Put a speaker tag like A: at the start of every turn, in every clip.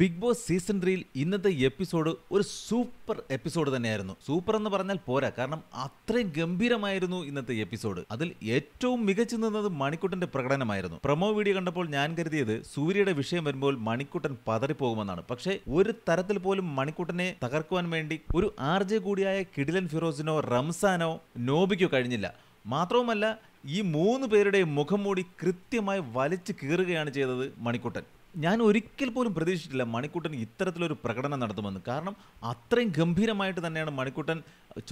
A: big boss season ത്രീയിൽ ഇന്നത്തെ episode ഒരു സൂപ്പർ എപ്പിസോഡ് തന്നെയായിരുന്നു സൂപ്പർ എന്ന് പറഞ്ഞാൽ പോരാ കാരണം അത്രയും ഗംഭീരമായിരുന്നു ഇന്നത്തെ എപ്പിസോഡ് അതിൽ ഏറ്റവും മികച്ചു നിന്നത് മണിക്കുട്ടന്റെ പ്രകടനമായിരുന്നു പ്രൊമോ വീഡിയോ കണ്ടപ്പോൾ ഞാൻ കരുതിയത് സൂര്യയുടെ വിഷയം വരുമ്പോൾ മണിക്കുട്ടൻ പതറിപ്പോകുമെന്നാണ് പക്ഷേ ഒരു തരത്തിൽ പോലും മണിക്കുട്ടനെ തകർക്കുവാൻ വേണ്ടി ഒരു ആർ ജെ കൂടിയായ കിഡിലൻ ഫിറോസിനോ റംസാനോ നോബിക്കോ കഴിഞ്ഞില്ല മാത്രവുമല്ല ഈ മൂന്ന് പേരുടെയും മുഖം മൂടി കൃത്യമായി വലിച്ചു കീറുകയാണ് ചെയ്തത് മണിക്കുട്ടൻ ഞാൻ ഒരിക്കൽ പോലും പ്രതീക്ഷിച്ചിട്ടില്ല മണിക്കൂട്ടൻ ഇത്തരത്തിലൊരു പ്രകടനം നടത്തുമെന്ന് കാരണം അത്രയും ഗംഭീരമായിട്ട് തന്നെയാണ് മണിക്കൂട്ടൻ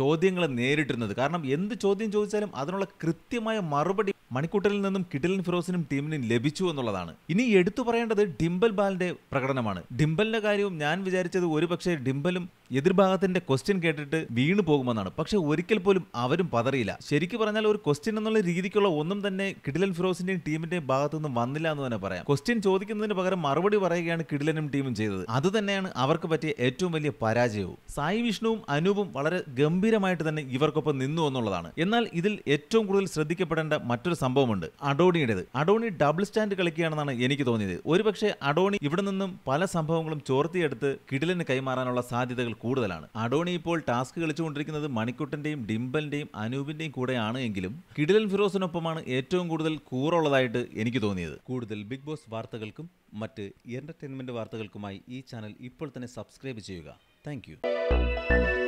A: ചോദ്യങ്ങളെ നേരിട്ടിരുന്നത് കാരണം എന്ത് ചോദ്യം ചോദിച്ചാലും അതിനുള്ള കൃത്യമായ മറുപടി മണിക്കൂട്ടലിൽ നിന്നും കിഡിലിൻ ഫിറോസിനും ടീമിനും ലഭിച്ചു എന്നുള്ളതാണ് ഇനി എടുത്തു പറയേണ്ടത് ഡിംബൽ ബാലിന്റെ പ്രകടനമാണ് ഡിംബലിന്റെ കാര്യവും ഞാൻ വിചാരിച്ചത് പക്ഷേ ഡിംബലും എതിർഭാഗത്തിന്റെ ക്വസ്റ്റ്യൻ കേട്ടിട്ട് വീണു പോകുമെന്നാണ് പക്ഷെ ഒരിക്കൽ പോലും അവരും പതറിയില്ല ശരിക്കും പറഞ്ഞാൽ ഒരു ക്വസ്റ്റ്യൻ എന്നുള്ള രീതിക്കുള്ള ഒന്നും തന്നെ കിഡിലൻ ഫിറോസിന്റെയും ടീമിന്റെയും ഭാഗത്തുനിന്ന് വന്നില്ല എന്ന് തന്നെ പറയാം ക്വസ്റ്റ്യൻ ചോദിക്കുന്നതിന് പകരം മറുപടി പറയുകയാണ് കിഡിലനും ടീമും ചെയ്തത് അതുതന്നെയാണ് അവർക്ക് പറ്റിയ ഏറ്റവും വലിയ പരാജയവും സായി വിഷ്ണുവും അനൂപും വളരെ ഗംഭീര ഗംഭീരമായിട്ട് തന്നെ ഇവർക്കൊപ്പം നിന്നു എന്നുള്ളതാണ് എന്നാൽ ഇതിൽ ഏറ്റവും കൂടുതൽ ശ്രദ്ധിക്കപ്പെടേണ്ട മറ്റൊരു സംഭവമുണ്ട് അഡോണിയുടേത് അഡോണി ഡബിൾ സ്റ്റാൻഡ് കളിക്കുകയാണെന്നാണ് എനിക്ക് തോന്നിയത് ഒരുപക്ഷെ അഡോണി ഇവിടെ നിന്നും പല സംഭവങ്ങളും ചോർത്തിയെടുത്ത് കിടിലിന് കൈമാറാനുള്ള സാധ്യതകൾ കൂടുതലാണ് അഡോണി ഇപ്പോൾ ടാസ്ക് കളിച്ചുകൊണ്ടിരിക്കുന്നത് മണിക്കുട്ടന്റെയും ഡിംബലിന്റെയും അനൂപിന്റെയും കൂടെയാണ് എങ്കിലും കിടിലൻ ഫിറോസിനൊപ്പമാണ് ഏറ്റവും കൂടുതൽ കൂറുള്ളതായിട്ട് എനിക്ക് തോന്നിയത് കൂടുതൽ ബിഗ് ബോസ് വാർത്തകൾക്കും മറ്റ് എന്റർടൈൻമെന്റ് വാർത്തകൾക്കുമായി ഈ ചാനൽ ഇപ്പോൾ തന്നെ സബ്സ്ക്രൈബ് ചെയ്യുക
B: താങ്ക്